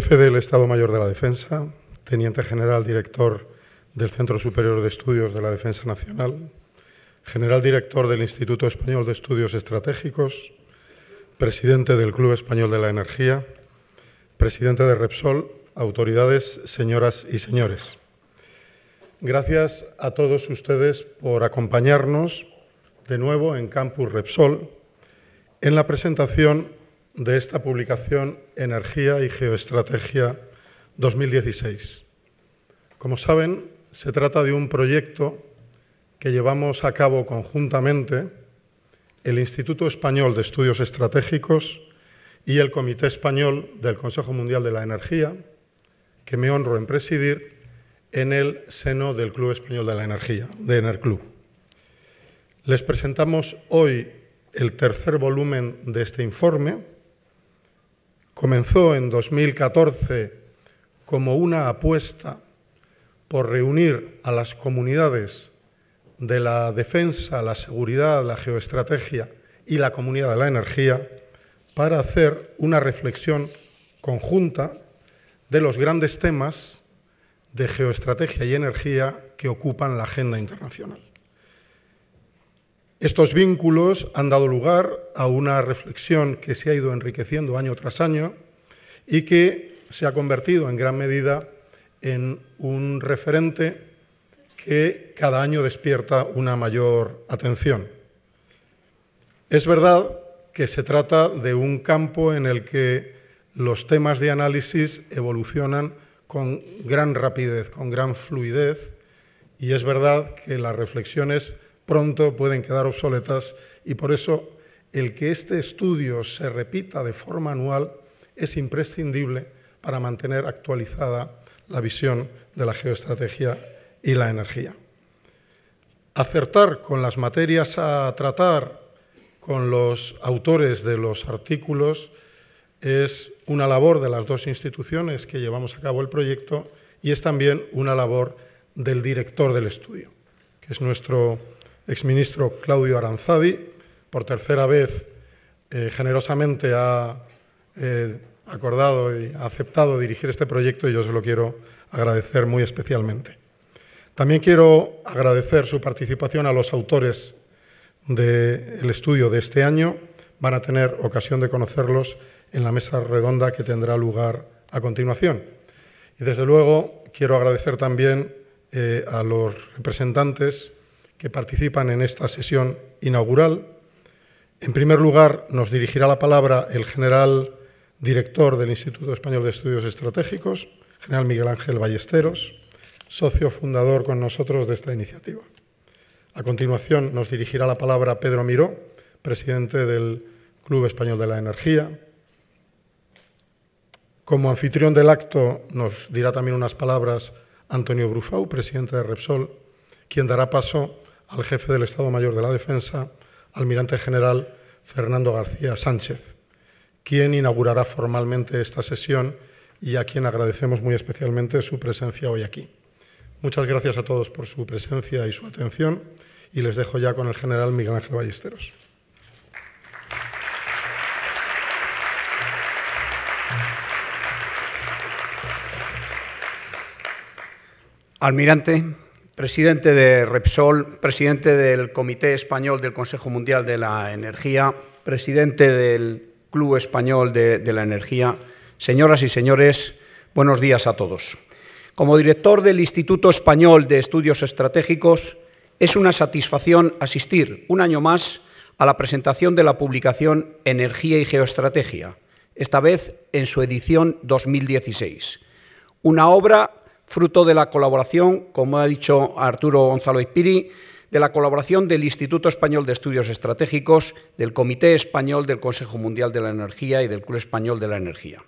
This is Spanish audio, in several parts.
jefe del Estado Mayor de la Defensa, teniente general director del Centro Superior de Estudios de la Defensa Nacional, general director del Instituto Español de Estudios Estratégicos, presidente del Club Español de la Energía, presidente de Repsol, autoridades, señoras y señores. Gracias a todos ustedes por acompañarnos de nuevo en Campus Repsol en la presentación de esta publicación Energía y Geoestrategia 2016. Como saben, se trata de un proyecto que llevamos a cabo conjuntamente el Instituto Español de Estudios Estratégicos y el Comité Español del Consejo Mundial de la Energía, que me honro en presidir en el seno del Club Español de la Energía, de Enerclub. Les presentamos hoy el tercer volumen de este informe, comenzó en 2014 como una apuesta por reunir a las comunidades de la defensa, la seguridad, la geoestrategia y la comunidad de la energía para hacer una reflexión conjunta de los grandes temas de geoestrategia y energía que ocupan la agenda internacional. Estos vínculos han dado lugar a una reflexión que se ha ido enriqueciendo año tras año y que se ha convertido en gran medida en un referente que cada año despierta una mayor atención. Es verdad que se trata de un campo en el que los temas de análisis evolucionan con gran rapidez, con gran fluidez, y es verdad que las reflexiones pronto pueden quedar obsoletas y por eso el que este estudio se repita de forma anual es imprescindible para mantener actualizada la visión de la geoestrategia y la energía. Acertar con las materias a tratar, con los autores de los artículos, es una labor de las dos instituciones que llevamos a cabo el proyecto y es también una labor del director del estudio, que es nuestro exministro Claudio Aranzadi. Por tercera vez, eh, generosamente ha eh, acordado y ha aceptado dirigir este proyecto y yo se lo quiero agradecer muy especialmente. También quiero agradecer su participación a los autores del estudio de este año. Van a tener ocasión de conocerlos en la mesa redonda que tendrá lugar a continuación. Y desde luego quiero agradecer también eh, a los representantes que participan en esta sesión inaugural. En primer lugar, nos dirigirá la palabra el general director del Instituto Español de Estudios Estratégicos, general Miguel Ángel Ballesteros, socio fundador con nosotros de esta iniciativa. A continuación, nos dirigirá la palabra Pedro Miró, presidente del Club Español de la Energía. Como anfitrión del acto, nos dirá también unas palabras Antonio Brufau, presidente de Repsol, quien dará paso a al jefe del Estado Mayor de la Defensa, almirante general Fernando García Sánchez, quien inaugurará formalmente esta sesión y a quien agradecemos muy especialmente su presencia hoy aquí. Muchas gracias a todos por su presencia y su atención y les dejo ya con el general Miguel Ángel Ballesteros. Almirante, presidente de Repsol, presidente del Comité Español del Consejo Mundial de la Energía, presidente del Club Español de, la Energía. Señoras y señores, buenos días a todos. Como director del Instituto Español de Estudios Estratégicos, es una satisfacción asistir un año más a la presentación de la publicación Energía y Geoestrategia, esta vez en su edición 2016. Una obra fruto de la colaboración, como ha dicho Arturo Gonzalo Espiri, de la colaboración del Instituto Español de Estudios Estratégicos, del Comité Español del Consejo Mundial de la Energía y del Club Español de la Energía.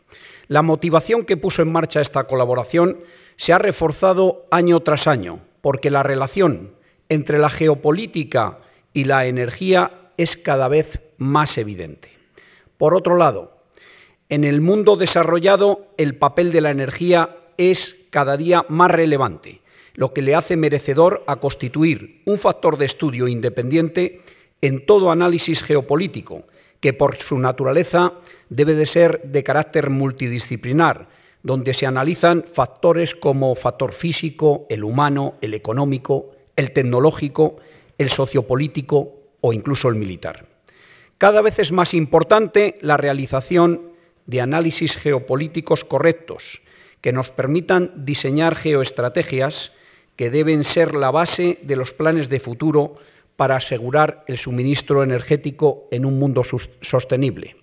La motivación que puso en marcha esta colaboración se ha reforzado año tras año, porque la relación entre la geopolítica y la energía es cada vez más evidente. Por otro lado, en el mundo desarrollado el papel de la energía es cada día más relevante, lo que le hace merecedor a constituir un factor de estudio independiente en todo análisis geopolítico, que por su naturaleza debe de ser de carácter multidisciplinar, donde se analizan factores como factor físico, el humano, el económico, el tecnológico, el sociopolítico o incluso el militar. Cada vez es más importante la realización de análisis geopolíticos correctos, que nos permitan diseñar geoestrategias que deben ser la base de los planes de futuro para asegurar el suministro energético en un mundo sostenible.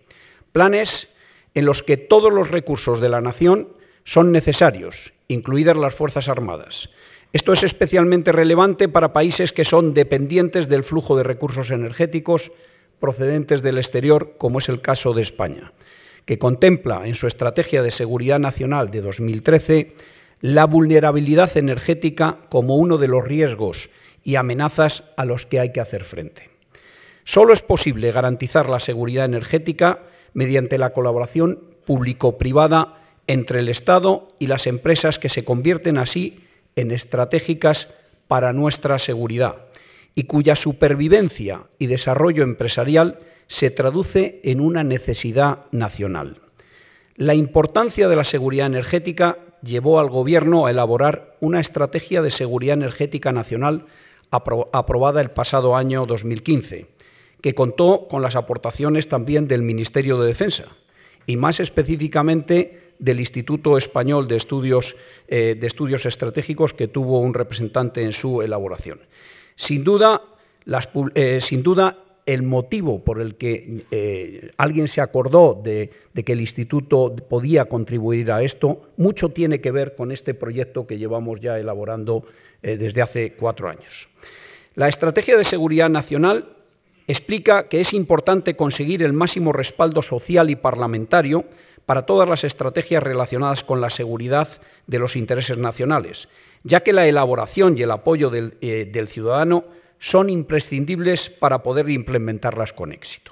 Planes en los que todos los recursos de la nación son necesarios, incluidas las Fuerzas Armadas. Esto es especialmente relevante para países que son dependientes del flujo de recursos energéticos procedentes del exterior, como es el caso de España que contempla en su Estrategia de Seguridad Nacional de 2013 la vulnerabilidad energética como uno de los riesgos y amenazas a los que hay que hacer frente. Solo es posible garantizar la seguridad energética mediante la colaboración público-privada entre el Estado y las empresas que se convierten así en estratégicas para nuestra seguridad y cuya supervivencia y desarrollo empresarial se traduce en una necesidad nacional. La importancia de la seguridad energética llevó al Gobierno a elaborar una estrategia de seguridad energética nacional aprobada el pasado año 2015, que contó con las aportaciones también del Ministerio de Defensa y más específicamente del Instituto Español de Estudios, eh, de Estudios Estratégicos, que tuvo un representante en su elaboración. Sin duda, las, eh, sin duda, el motivo por el que eh, alguien se acordó de, que el instituto podía contribuir a esto, mucho tiene que ver con este proyecto que llevamos ya elaborando eh, desde hace cuatro años. La Estrategia de Seguridad Nacional explica que es importante conseguir el máximo respaldo social y parlamentario para todas las estrategias relacionadas con la seguridad de los intereses nacionales, ya que la elaboración y el apoyo del eh, ciudadano son imprescindibles para poder implementarlas con éxito.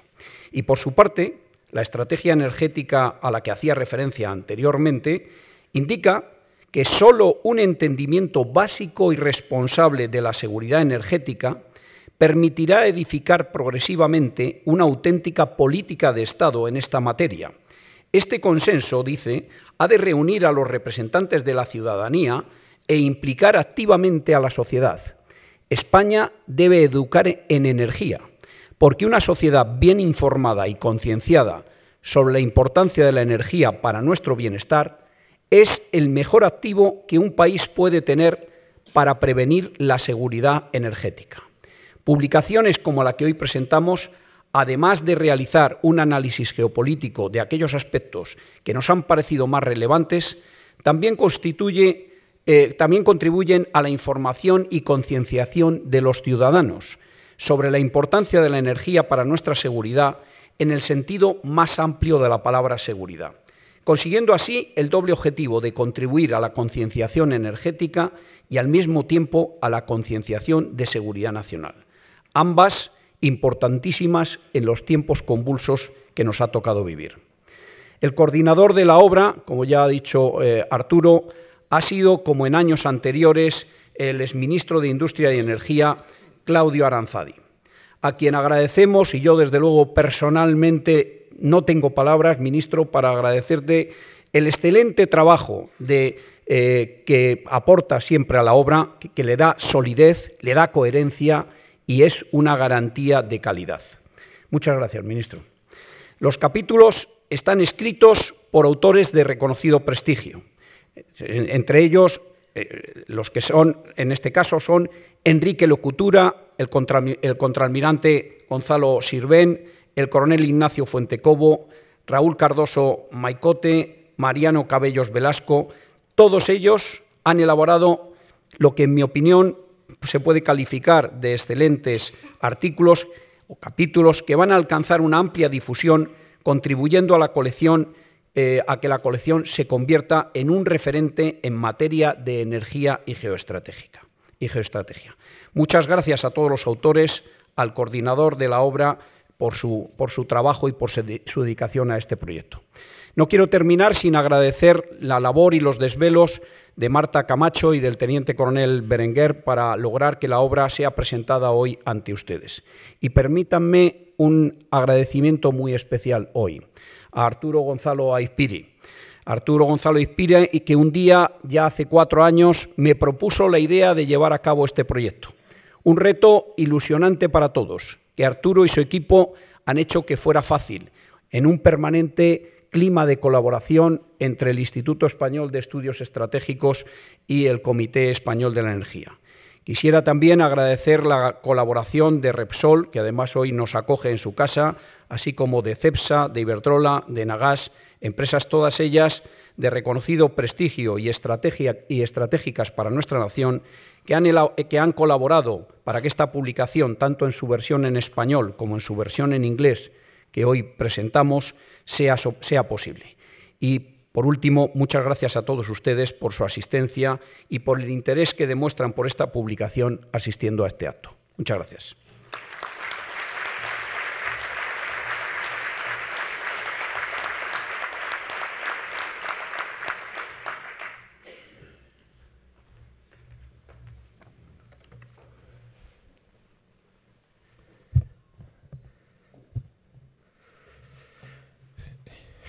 Y por su parte, la estrategia energética a la que hacía referencia anteriormente indica que solo un entendimiento básico y responsable de la seguridad energética permitirá edificar progresivamente una auténtica política de Estado en esta materia. Este consenso, dice, ha de reunir a los representantes de la ciudadanía e implicar activamente a la sociedad, España debe educar en energía, porque una sociedad bien informada y concienciada sobre la importancia de la energía para nuestro bienestar es el mejor activo que un país puede tener para prevenir la seguridad energética. Publicaciones como la que hoy presentamos, además de realizar un análisis geopolítico de aquellos aspectos que nos han parecido más relevantes, también constituye eh, también contribuyen a la información y concienciación de los ciudadanos sobre la importancia de la energía para nuestra seguridad en el sentido más amplio de la palabra seguridad, consiguiendo así el doble objetivo de contribuir a la concienciación energética y al mismo tiempo a la concienciación de seguridad nacional, ambas importantísimas en los tiempos convulsos que nos ha tocado vivir. El coordinador de la obra, como ya ha dicho eh, Arturo, ha sido, como en años anteriores, el exministro de Industria y Energía, Claudio Aranzadi, a quien agradecemos y yo, desde luego, personalmente no tengo palabras, ministro, para agradecerte el excelente trabajo de, eh, que aporta siempre a la obra, que le da solidez, le da coherencia y es una garantía de calidad. Muchas gracias, ministro. Los capítulos están escritos por autores de reconocido prestigio entre ellos eh, los que son, en este caso, son Enrique Locutura, el, contralmirante Gonzalo Sirven, el coronel Ignacio Fuentecobo, Raúl Cardoso Maicote, Mariano Cabellos Velasco, todos ellos han elaborado lo que en mi opinión se puede calificar de excelentes artículos o capítulos que van a alcanzar una amplia difusión, contribuyendo a la colección eh, a que la colección se convierta en un referente en materia de energía y geoestratégica y geoestrategia. Muchas gracias a todos los autores, al coordinador de la obra por su, por su trabajo y por su dedicación a este proyecto. No quiero terminar sin agradecer la labor y los desvelos de Marta Camacho y del teniente coronel Berenguer para lograr que la obra sea presentada hoy ante ustedes. Y permítanme un agradecimiento muy especial hoy a Arturo Gonzalo Aispiri. Arturo Gonzalo y que un día, ya hace cuatro años, me propuso la idea de llevar a cabo este proyecto. Un reto ilusionante para todos, que Arturo y su equipo han hecho que fuera fácil, en un permanente clima de colaboración entre el Instituto Español de Estudios Estratégicos y el Comité Español de la Energía. Quisiera también agradecer la colaboración de Repsol, que además hoy nos acoge en su casa, así como de Cepsa, de Iberdrola, de Nagas, empresas todas ellas de reconocido prestigio y, estratégicas para nuestra nación, que han, que han colaborado para que esta publicación, tanto en su versión en español como en su versión en inglés, que hoy presentamos, sea, sea posible. Y por último, muchas gracias a todos ustedes por su asistencia y por el interés que demuestran por esta publicación asistiendo a este acto. Muchas gracias.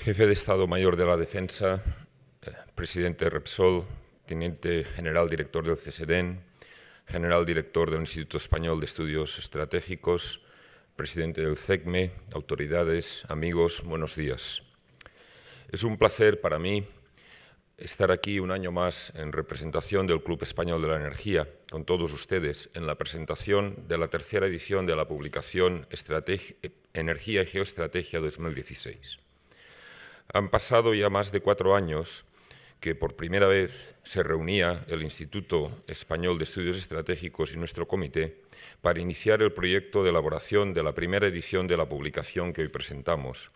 jefe de Estado Mayor de la Defensa, presidente de Repsol, teniente general director del CSDEN, general director del Instituto Español de Estudios Estratégicos, presidente del CECME, e, autoridades, amigos, buenos días. Es un placer para mí estar aquí un año más en representación del Club Español de la Energía, con todos ustedes, en la presentación de la tercera edición de la publicación Energía y Geoestrategia 2016. Han pasado ya más de cuatro años que por primera vez se reunía el Instituto Español de Estudios Estratégicos y nuestro comité para iniciar el proyecto de elaboración de la primera edición de la publicación que hoy presentamos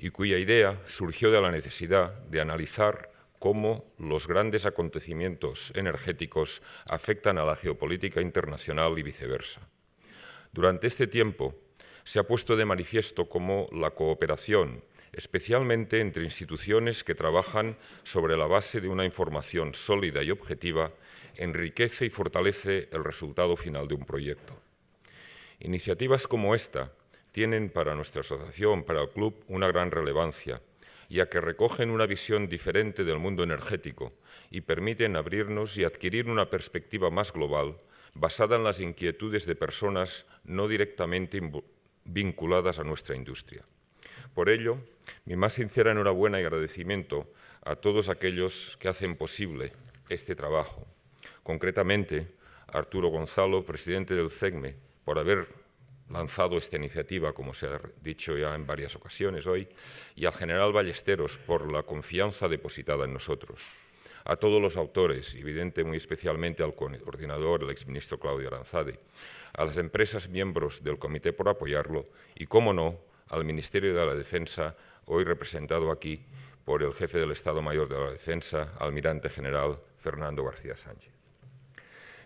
y cuya idea surgió de la necesidad de analizar cómo los grandes acontecimientos energéticos afectan a la geopolítica internacional y viceversa. Durante este tiempo se ha puesto de manifiesto cómo la cooperación especialmente entre instituciones que trabajan sobre la base de una información sólida y objetiva, enriquece y fortalece el resultado final de un proyecto. Iniciativas como esta tienen para nuestra asociación, para el club, una gran relevancia, ya que recogen una visión diferente del mundo energético y permiten abrirnos y adquirir una perspectiva más global basada en las inquietudes de personas no directamente vinculadas a nuestra industria. Por ello, mi más sincera enhorabuena y agradecimiento a todos aquellos que hacen posible este trabajo. Concretamente, a Arturo Gonzalo, presidente del CEGME, por haber lanzado esta iniciativa, como se ha dicho ya en varias ocasiones hoy, y al general Ballesteros por la confianza depositada en nosotros. A todos los autores, evidente muy especialmente al coordinador, el exministro Claudio Aranzade, a las empresas miembros del comité por apoyarlo y, cómo no, al Ministerio de la Defensa, hoy representado aquí por el jefe del Estado Mayor de la Defensa, almirante general Fernando García Sánchez.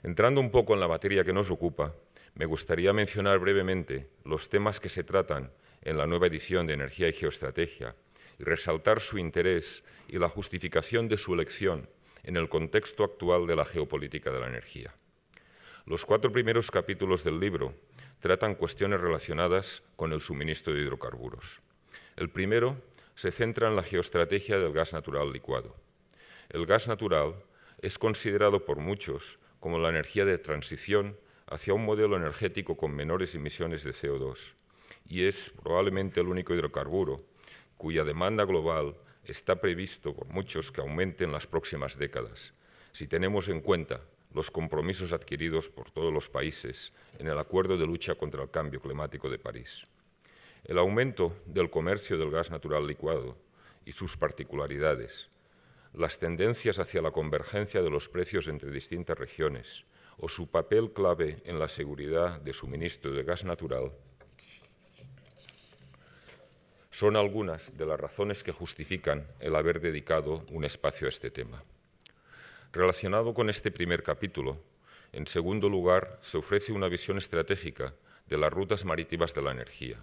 Entrando un poco en la materia que nos ocupa, me gustaría mencionar brevemente los temas que se tratan en la nueva edición de Energía y Geoestrategia y resaltar su interés y la justificación de su elección en el contexto actual de la geopolítica de la energía. Los cuatro primeros capítulos del libro tratan cuestiones relacionadas con el suministro de hidrocarburos. El primero se centra en la geoestrategia del gas natural licuado. El gas natural es considerado por muchos como la energía de transición hacia un modelo energético con menores emisiones de CO2 y es probablemente el único hidrocarburo cuya demanda global está previsto por muchos que aumente en las próximas décadas, si tenemos en cuenta los compromisos adquiridos por todos los países en el Acuerdo de Lucha contra el Cambio Climático de París. El aumento del comercio del gas natural licuado y sus particularidades, las tendencias hacia la convergencia de los precios entre distintas regiones o su papel clave en la seguridad de suministro de gas natural son algunas de las razones que justifican el haber dedicado un espacio a este tema. Relacionado con este primer capítulo, en segundo lugar, se ofrece una visión estratégica de las rutas marítimas de la energía.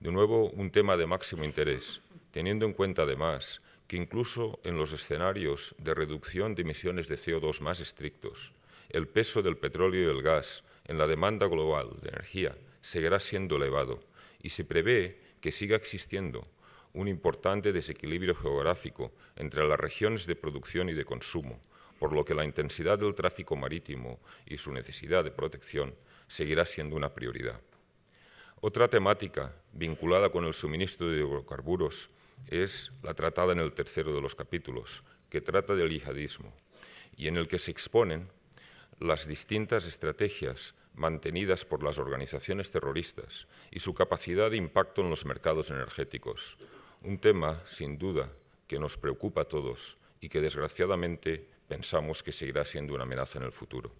De nuevo, un tema de máximo interés, teniendo en cuenta además que incluso en los escenarios de reducción de emisiones de CO2 más estrictos, el peso del petróleo y el gas en la demanda global de energía seguirá siendo elevado y se prevé que siga existiendo un importante desequilibrio geográfico entre las regiones de producción y de consumo, por lo que la intensidad del tráfico marítimo y su necesidad de protección seguirá siendo una prioridad. Otra temática vinculada con el suministro de hidrocarburos es la tratada en el tercero de los capítulos, que trata del yihadismo y en el que se exponen las distintas estrategias mantenidas por las organizaciones terroristas y su capacidad de impacto en los mercados energéticos, un tema, sin duda, que nos preocupa a todos y que desgraciadamente pensamos que seguirá siendo una amenaza en el futuro.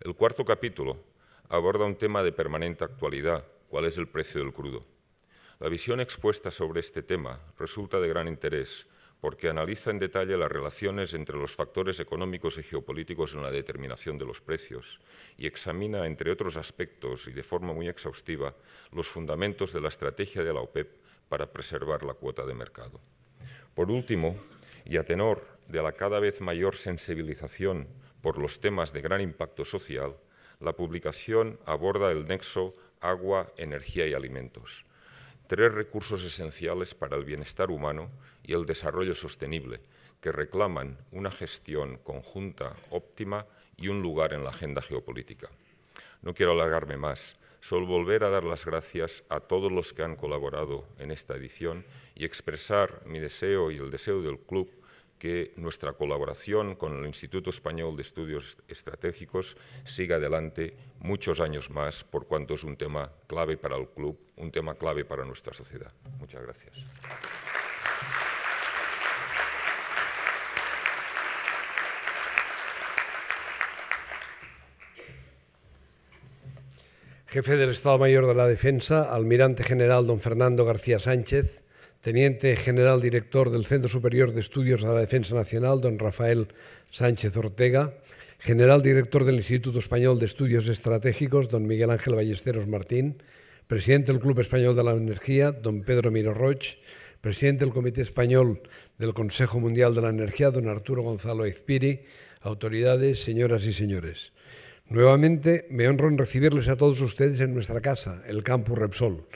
El cuarto capítulo aborda un tema de permanente actualidad, cuál es el precio del crudo. La visión expuesta sobre este tema resulta de gran interés porque analiza en detalle las relaciones entre los factores económicos y geopolíticos en la determinación de los precios y examina, entre otros aspectos y de forma muy exhaustiva, los fundamentos de la estrategia de la OPEP para preservar la cuota de mercado. Por último, y a tenor de la cada vez mayor sensibilización por los temas de gran impacto social, la publicación aborda el nexo agua, energía y alimentos, tres recursos esenciales para el bienestar humano y el desarrollo sostenible, que reclaman una gestión conjunta óptima y un lugar en la agenda geopolítica. No quiero alargarme más, solo volver a dar las gracias a todos los que han colaborado en esta edición y expresar mi deseo y el deseo del club que nuestra colaboración con el Instituto Español de Estudios Estratégicos siga adelante muchos años más, por cuanto es un tema clave para el club, un tema clave para nuestra sociedad. Muchas gracias. Jefe del Estado Mayor de la Defensa, Almirante General don Fernando García Sánchez, Teniente General Director del Centro Superior de Estudios a la Defensa Nacional, don Rafael Sánchez Ortega, General Director del Instituto Español de Estudios Estratégicos, don Miguel Ángel Ballesteros Martín, Presidente del Club Español de la Energía, don Pedro Miro Roch. Presidente del Comité Español del Consejo Mundial de la Energía, don Arturo Gonzalo Espiri. autoridades, señoras y señores. Nuevamente me honro en recibirles a todos ustedes en nuestra casa, el Campus Repsol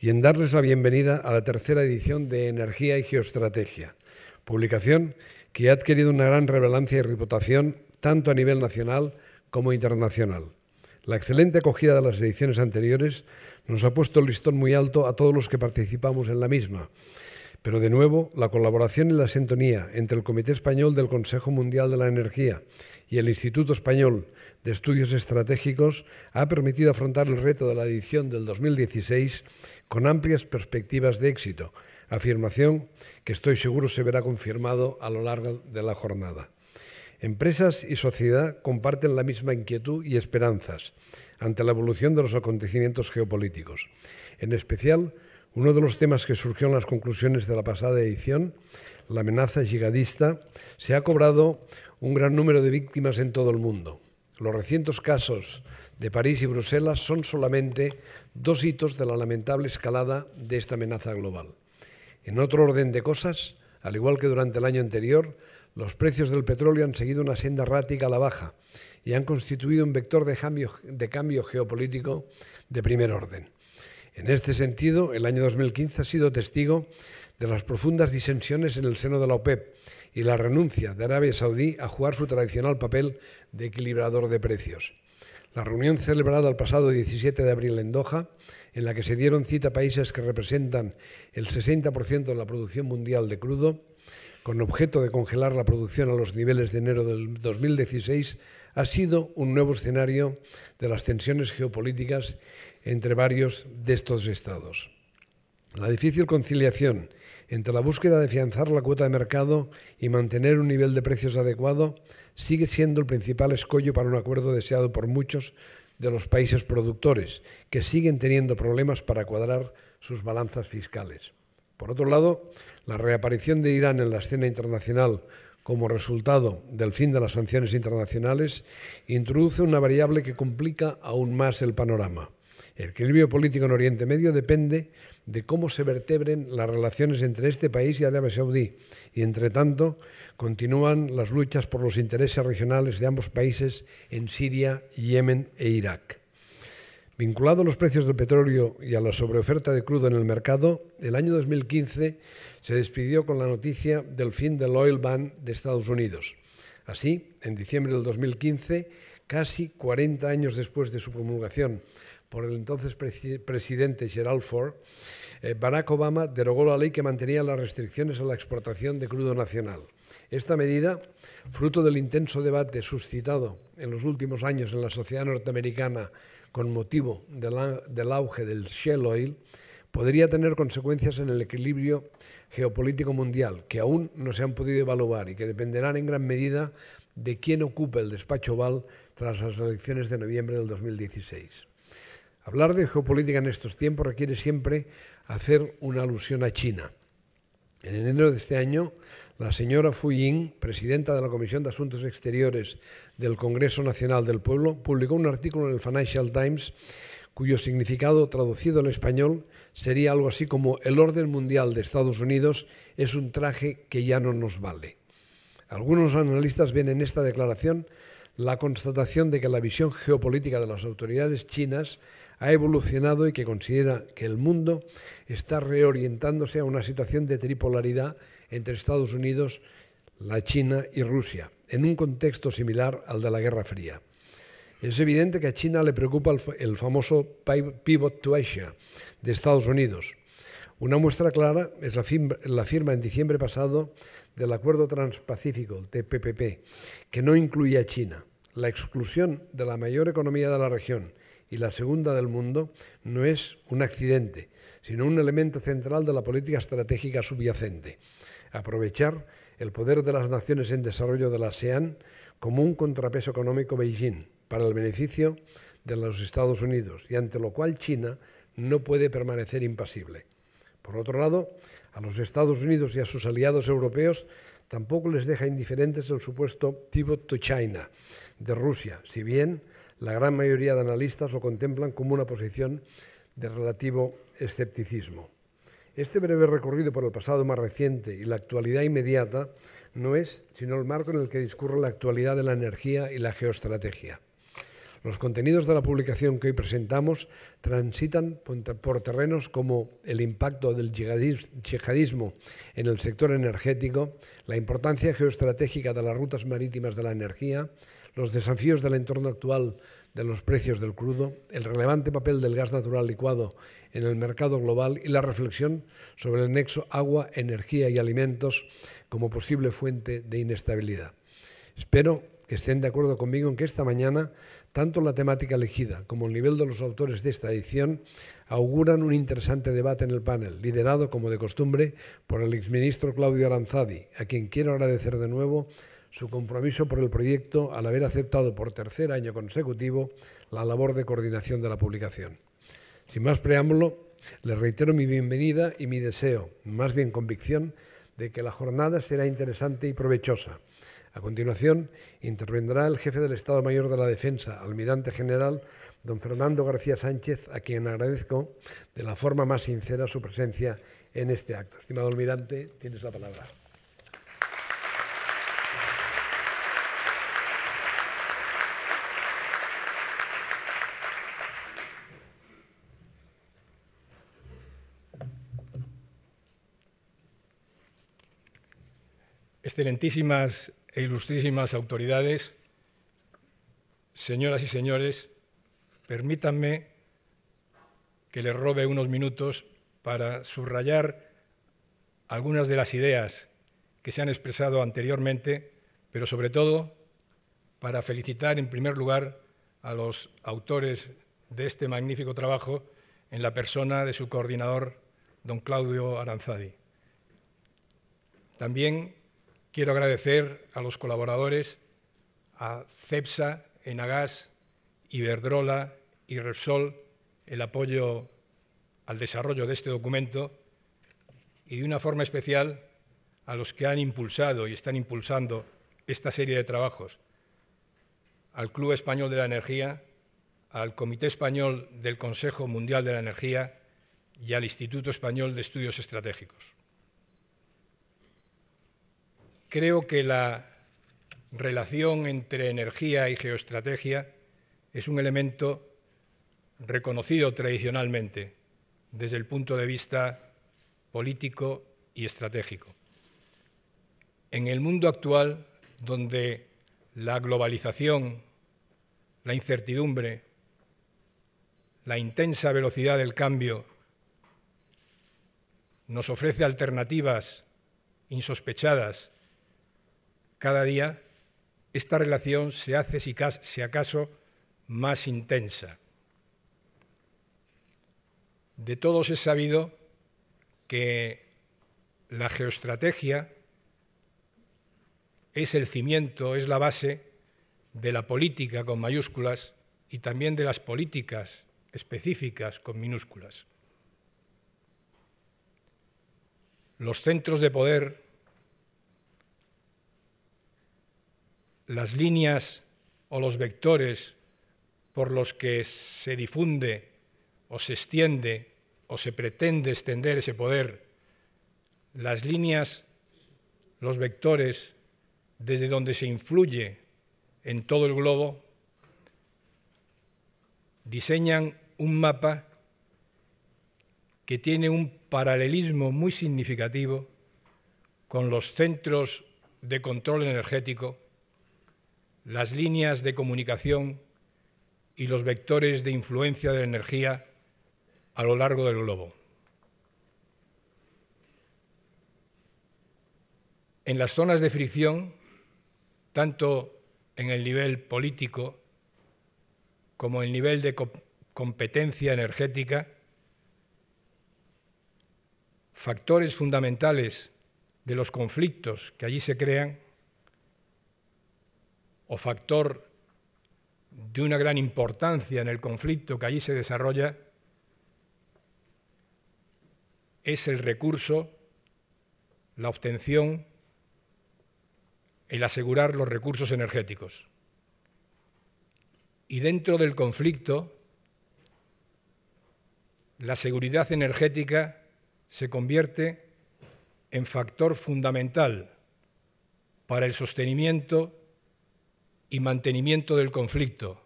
y en darles la bienvenida a la tercera edición de Energía y Geoestrategia, publicación que ha adquirido una gran relevancia y reputación tanto a nivel nacional como internacional. La excelente acogida de las ediciones anteriores nos ha puesto el listón muy alto a todos los que participamos en la misma. Pero de nuevo, la colaboración y la sintonía entre el Comité Español del Consejo Mundial de la Energía y el Instituto Español de Estudios Estratégicos ha permitido afrontar el reto de la edición del 2016 con amplias perspectivas de éxito, afirmación que estoy seguro se verá confirmado a lo largo de la jornada. Empresas y sociedad comparten la misma inquietud y esperanzas ante la evolución de los acontecimientos geopolíticos. En especial, uno de los temas que surgió en las conclusiones de la pasada edición, la amenaza yihadista, se ha cobrado un gran número de víctimas en todo el mundo. Los recientes casos de París y Bruselas son solamente dos hitos de la lamentable escalada de esta amenaza global. En otro orden de cosas, al igual que durante el año anterior, los precios del petróleo han seguido una senda errática a la baja y han constituido un vector de cambio, de cambio geopolítico de primer orden. En este sentido, el año 2015 ha sido testigo de las profundas disensiones en el seno de la OPEP y la renuncia de Arabia Saudí a jugar su tradicional papel de equilibrador de precios. La reunión celebrada el pasado 17 de abril en Doha, en la que se dieron cita países que representan el 60% de la producción mundial de crudo, con objeto de congelar la producción a los niveles de enero del 2016, ha sido un nuevo escenario de las tensiones geopolíticas entre varios de estos estados. La difícil conciliación entre la búsqueda de afianzar la cuota de mercado y mantener un nivel de precios adecuado sigue siendo el principal escollo para un acuerdo deseado por muchos de los países productores, que siguen teniendo problemas para cuadrar sus balanzas fiscales. Por otro lado, la reaparición de Irán en la escena internacional como resultado del fin de las sanciones internacionales introduce una variable que complica aún más el panorama. El equilibrio político en Oriente Medio depende de cómo se vertebren las relaciones entre este país y Arabia Saudí. Y entre tanto, continúan las luchas por los intereses regionales de ambos países en Siria, Yemen e Irak. Vinculado a los precios del petróleo y a la sobreoferta de crudo en el mercado, el año 2015 se despidió con la noticia del fin del oil ban de Estados Unidos. Así, en diciembre del 2015, casi 40 años después de su promulgación, por el entonces presidente Gerald Ford, eh, Barack Obama derogó la ley que mantenía las restricciones a la exportación de crudo nacional. Esta medida, fruto del intenso debate suscitado en los últimos años en la sociedad norteamericana con motivo del, auge del shell oil, podría tener consecuencias en el equilibrio geopolítico mundial, que aún no se han podido evaluar y que dependerán en gran medida de quién ocupe el despacho Oval tras las elecciones de noviembre del 2016. Hablar de geopolítica en estos tiempos requiere siempre hacer una alusión a China. En enero de este año, la señora Fu Ying, presidenta de la Comisión de Asuntos Exteriores del Congreso Nacional del Pueblo, publicó un artículo en el Financial Times cuyo significado traducido al español sería algo así como el orden mundial de Estados Unidos es un traje que ya no nos vale. Algunos analistas ven en esta declaración la constatación de que la visión geopolítica de las autoridades chinas ha evolucionado y que considera que el mundo está reorientándose a una situación de tripolaridad entre Estados Unidos, la China y Rusia, en un contexto similar al de la Guerra Fría. Es evidente que a China le preocupa el, famoso Pivot to Asia de Estados Unidos. Una muestra clara es la firma, en diciembre pasado del Acuerdo Transpacífico, el TPPP, que no incluía a China. La exclusión de la mayor economía de la región, y la segunda del mundo no es un accidente, sino un elemento central de la política estratégica subyacente. Aprovechar el poder de las naciones en desarrollo de la ASEAN como un contrapeso económico Beijing para el beneficio de los Estados Unidos y ante lo cual China no puede permanecer impasible. Por otro lado, a los Estados Unidos y a sus aliados europeos tampoco les deja indiferentes el supuesto pivot to China de Rusia, si bien la gran mayoría de analistas lo contemplan como una posición de relativo escepticismo. Este breve recorrido por el pasado más reciente y la actualidad inmediata no es sino el marco en el que discurre la actualidad de la energía y la geoestrategia. Los contenidos de la publicación que hoy presentamos transitan por terrenos como el impacto del yihadismo en el sector energético, la importancia geoestratégica de las rutas marítimas de la energía, los desafíos del entorno actual de los precios del crudo, el relevante papel del gas natural licuado en el mercado global y la reflexión sobre el nexo agua, energía y alimentos como posible fuente de inestabilidad. Espero que estén de acuerdo conmigo en que esta mañana tanto la temática elegida como el nivel de los autores de esta edición auguran un interesante debate en el panel, liderado como de costumbre por el exministro Claudio Aranzadi, a quien quiero agradecer de nuevo su compromiso por el proyecto al haber aceptado por tercer año consecutivo la labor de coordinación de la publicación. Sin más preámbulo, les reitero mi bienvenida y mi deseo, más bien convicción, de que la jornada será interesante y provechosa. A continuación, intervendrá el jefe del Estado Mayor de la Defensa, almirante general, don Fernando García Sánchez, a quien agradezco de la forma más sincera su presencia en este acto. Estimado almirante, tienes la palabra. excelentísimas e ilustrísimas autoridades, señoras y señores, permítanme que les robe unos minutos para subrayar algunas de las ideas que se han expresado anteriormente, pero sobre todo para felicitar en primer lugar a los autores de este magnífico trabajo en la persona de su coordinador, don Claudio Aranzadi. También Quiero agradecer a los colaboradores, a CEPSA, Enagas, Iberdrola y Repsol el apoyo al desarrollo de este documento y de una forma especial a los que han impulsado y están impulsando esta serie de trabajos, al Club Español de la Energía, al Comité Español del Consejo Mundial de la Energía y al Instituto Español de Estudios Estratégicos. Creo que la relación entre energía y geoestrategia es un elemento reconocido tradicionalmente desde el punto de vista político y estratégico. En el mundo actual, donde la globalización, la incertidumbre, la intensa velocidad del cambio nos ofrece alternativas insospechadas cada día esta relación se hace, si acaso, más intensa. De todos es sabido que la geoestrategia es el cimiento, es la base de la política con mayúsculas y también de las políticas específicas con minúsculas. Los centros de poder las líneas o los vectores por los que se difunde o se extiende o se pretende extender ese poder, las líneas, los vectores desde donde se influye en todo el globo, diseñan un mapa que tiene un paralelismo muy significativo con los centros de control energético las líneas de comunicación y los vectores de influencia de la energía a lo largo del globo. En las zonas de fricción, tanto en el nivel político como en el nivel de competencia energética, factores fundamentales de los conflictos que allí se crean o factor de una gran importancia en el conflicto que allí se desarrolla es el recurso, la obtención, el asegurar los recursos energéticos. Y dentro del conflicto, la seguridad energética se convierte en factor fundamental para el sostenimiento y mantenimiento del conflicto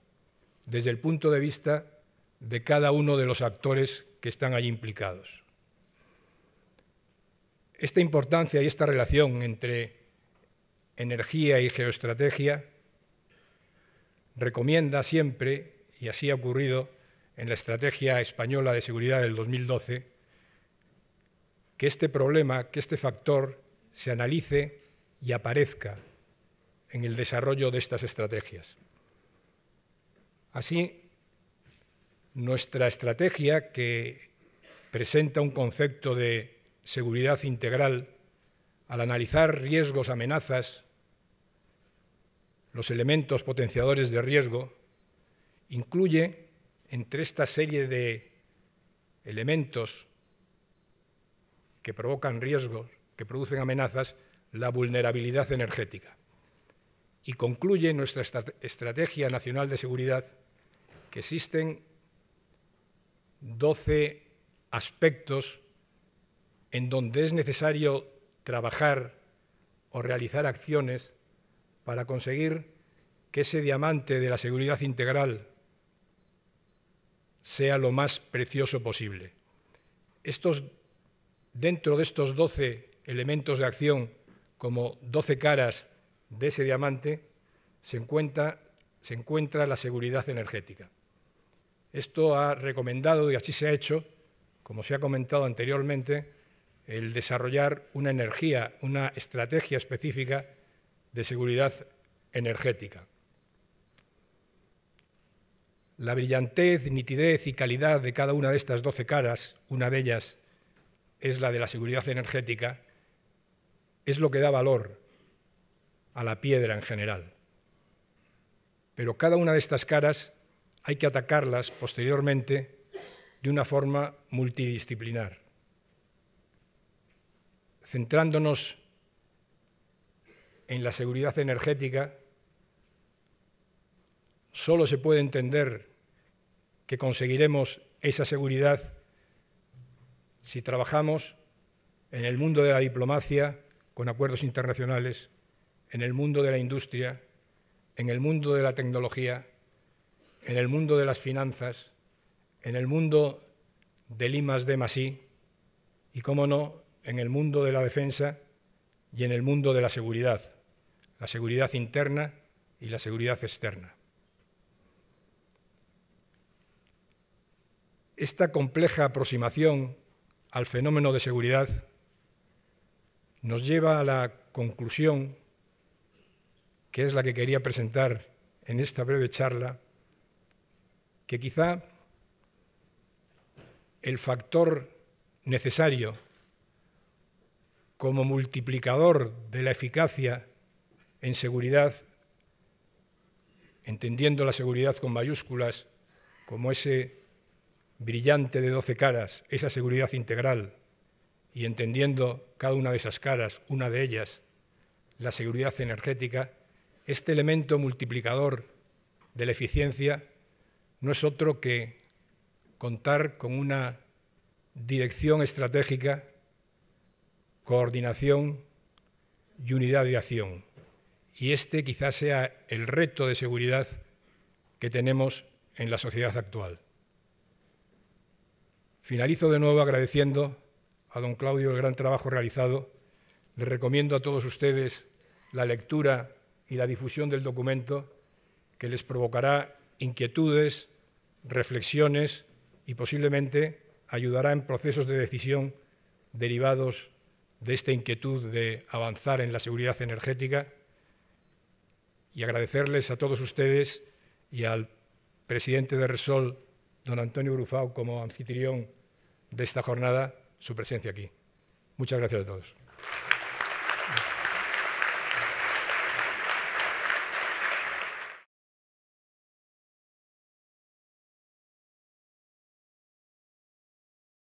desde el punto de vista de cada uno de los actores que están allí implicados. Esta importancia y esta relación entre energía y geoestrategia recomienda siempre, y así ha ocurrido en la Estrategia Española de Seguridad del 2012, que este problema, que este factor se analice y aparezca en el desarrollo de estas estrategias. Así, nuestra estrategia, que presenta un concepto de seguridad integral, al analizar riesgos, amenazas, los elementos potenciadores de riesgo, incluye entre esta serie de elementos que provocan riesgos, que producen amenazas, la vulnerabilidad energética y concluye nuestra Estrategia Nacional de Seguridad que existen 12 aspectos en donde es necesario trabajar o realizar acciones para conseguir que ese diamante de la seguridad integral sea lo más precioso posible. Estos, dentro de estos 12 elementos de acción, como 12 caras de ese diamante se encuentra, se encuentra la seguridad energética. Esto ha recomendado, y así se ha hecho, como se ha comentado anteriormente, el desarrollar una energía, una estrategia específica de seguridad energética. La brillantez, nitidez y calidad de cada una de estas doce caras, una de ellas es la de la seguridad energética, es lo que da valor a la piedra en general. Pero cada una de estas caras hay que atacarlas posteriormente de una forma multidisciplinar, centrándonos en la seguridad energética, solo se puede entender que conseguiremos esa seguridad si trabajamos en el mundo de la diplomacia con acuerdos internacionales en el mundo de la industria, en el mundo de la tecnología, en el mundo de las finanzas, en el mundo del Limas de y, cómo no, en el mundo de la defensa y en el mundo de la seguridad, la seguridad interna y la seguridad externa. Esta compleja aproximación al fenómeno de seguridad nos lleva a la conclusión que es la que quería presentar en esta breve charla, que quizá el factor necesario como multiplicador de la eficacia en seguridad, entendiendo la seguridad con mayúsculas como ese brillante de doce caras, esa seguridad integral, y entendiendo cada una de esas caras, una de ellas, la seguridad energética, este elemento multiplicador de la eficiencia no es otro que contar con una dirección estratégica, coordinación y unidad de acción. Y este quizás sea el reto de seguridad que tenemos en la sociedad actual. Finalizo de nuevo agradeciendo a don Claudio el gran trabajo realizado. Les recomiendo a todos ustedes la lectura y la difusión del documento que les provocará inquietudes, reflexiones y posiblemente ayudará en procesos de decisión derivados de esta inquietud de avanzar en la seguridad energética y agradecerles a todos ustedes y al presidente de Resol, don Antonio Brufau, como anfitrión de esta jornada, su presencia aquí. Muchas gracias a todos.